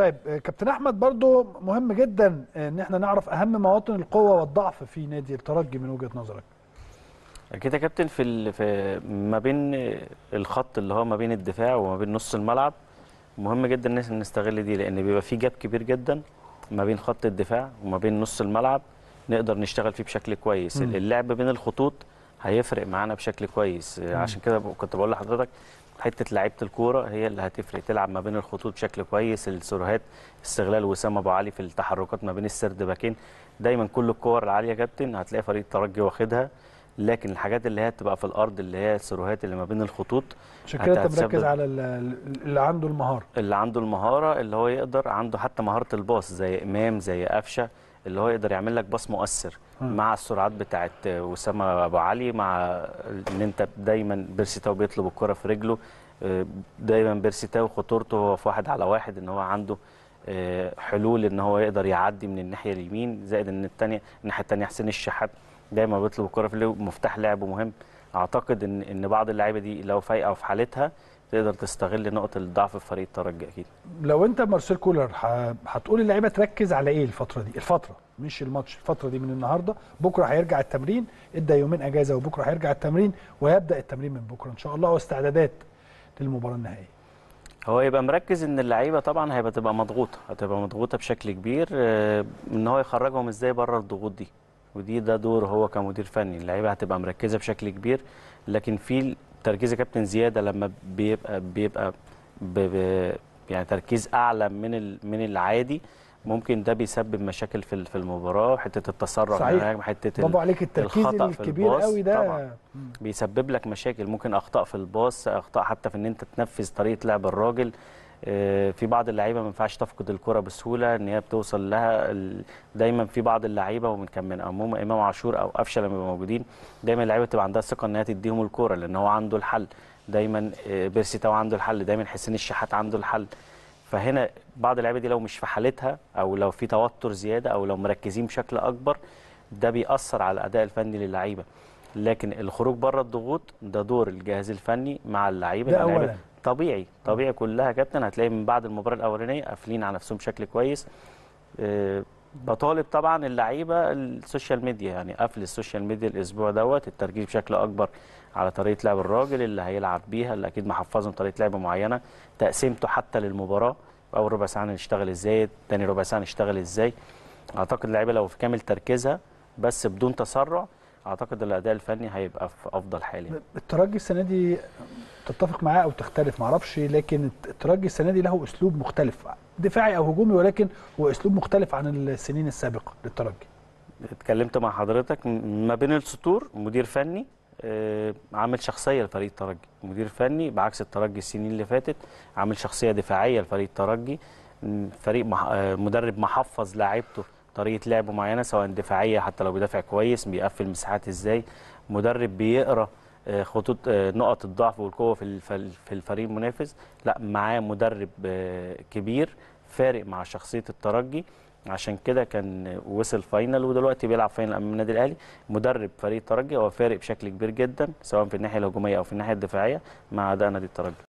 طيب آه، كابتن احمد برضو مهم جدا آه، ان احنا نعرف اهم مواطن القوه والضعف في نادي الترجي من وجهه نظرك اكيد يا كابتن في, في ما بين الخط اللي هو ما بين الدفاع وما بين نص الملعب مهم جدا ان نستغل دي لان بيبقى في جاب كبير جدا ما بين خط الدفاع وما بين نص الملعب نقدر نشتغل فيه بشكل كويس اللعب بين الخطوط هيفرق معانا بشكل كويس عشان كده كنت بقول لحضرتك حته لعيبه الكوره هي اللي هتفرق تلعب ما بين الخطوط بشكل كويس السرهات استغلال وسام ابو علي في التحركات ما بين السرد باكين دايما كل الكور العاليه يا كابتن هتلاقي فريق الترجي واخدها لكن الحاجات اللي هي بتبقى في الارض اللي هي السرهات اللي ما بين الخطوط عشان كده انت مركز على اللي عنده المهاره اللي عنده المهاره اللي هو يقدر عنده حتى مهاره الباص زي امام زي قفشه اللي هو يقدر يعمل لك باص مؤثر اه. مع السرعات بتاعت وسام ابو علي مع ان انت دايما بيرسي تاو بيطلب الكره في رجله آه، دايما بيرسي تاو خطورته هو في واحد على واحد ان هو عنده آه، حلول ان هو يقدر يعدي من الناحيه اليمين زائد ان الثانيه الناحيه الثانيه حسين الشحات دايما بيطلب الكره في رجله مفتاح لعبه مهم اعتقد ان ان بعض اللعيبه دي لو فايقه وفي حالتها تقدر تستغل نقط الضعف في فريق الترجي اكيد لو انت مارسيل كولر هتقول اللعيبه تركز على ايه الفتره دي الفتره مش الماتش الفتره دي من النهارده بكره هيرجع التمرين ادى يومين اجازه وبكره هيرجع التمرين ويبدا التمرين من بكره ان شاء الله واستعدادات للمباراه النهائيه هو يبقى مركز ان اللعيبه طبعا هيبقى تبقى مضغوطه هتبقى مضغوطه بشكل كبير آه، ان هو يخرجهم ازاي بره الضغوط دي ودي ده دور هو كمدير فني اللعيبه هتبقى مركزه بشكل كبير لكن في تركيز كابتن زياده لما بيبقى بيبقى ب ب يعني تركيز اعلى من من العادي ممكن ده بيسبب مشاكل في في المباراه حته التسرع صحيح. حته طبعا عليك التركيز الكبير قوي ده طبعا بيسبب لك مشاكل ممكن اخطاء في الباص اخطاء حتى في ان انت تنفذ طريقه لعب الراجل آه، في بعض اللعيبه ما ينفعش تفقد الكره بسهوله ان هي بتوصل لها دايما في بعض اللعيبه ومن كان من امام امام عاشور او قفشه لما موجودين دايما اللعيبه بتبقى عندها ثقه ان هي تديهم الكره لان هو عنده الحل دايما آه، بيرسي تاو عنده الحل دايما حسين الشحات عنده الحل فهنا بعض اللعيبه دي لو مش في حالتها او لو في توتر زياده او لو مركزين بشكل اكبر ده بيأثر على الاداء الفني للعيبه لكن الخروج بره الضغوط ده دور الجهاز الفني مع اللعيبه ده اولا طبيعي طبيعي كلها يا كابتن هتلاقي من بعد المباراه الاولانيه قافلين على نفسهم بشكل كويس آه، بطالب طبعا اللعيبه السوشيال ميديا يعني قفل السوشيال ميديا الاسبوع دوت التركيز بشكل اكبر على طريقه لعب الراجل اللي هيلعب بيها اللي اكيد محفظهم طريقه لعب معينه تقسيمته حتى للمباراه اول ربع ساعه نشتغل ازاي ثاني ربع ساعه نشتغل ازاي اعتقد اللعيبه لو في كامل تركيزها بس بدون تسرع اعتقد الاداء الفني هيبقى في افضل حال يعني. الترجي السنه دي تتفق معاه او تختلف معرفش لكن الترجي السنه دي له اسلوب مختلف دفاعي او هجومي ولكن هو اسلوب مختلف عن السنين السابقه للترجي اتكلمت مع حضرتك ما بين السطور مدير فني آه، عامل شخصيه لفريق الترجي مدير فني بعكس الترجي السنين اللي فاتت عامل شخصيه دفاعيه لفريق الترجي فريق آه، مدرب محفظ لاعيبته طريقه لعبه معينه سواء دفاعيه حتى لو بيدافع كويس بيقفل مساحات ازاي مدرب بيقرا آه، خطوط آه، نقط الضعف والقوه في الفريق المنافس لا معاه مدرب آه، كبير فارق مع شخصيه الترجي عشان كده كان وصل فاينل ودلوقتي بيلعب فاينل امام النادي الاهلي مدرب فريق الترجي هو فارق بشكل كبير جدا سواء في الناحيه الهجوميه او في الناحيه الدفاعيه مع اداء نادي الترجي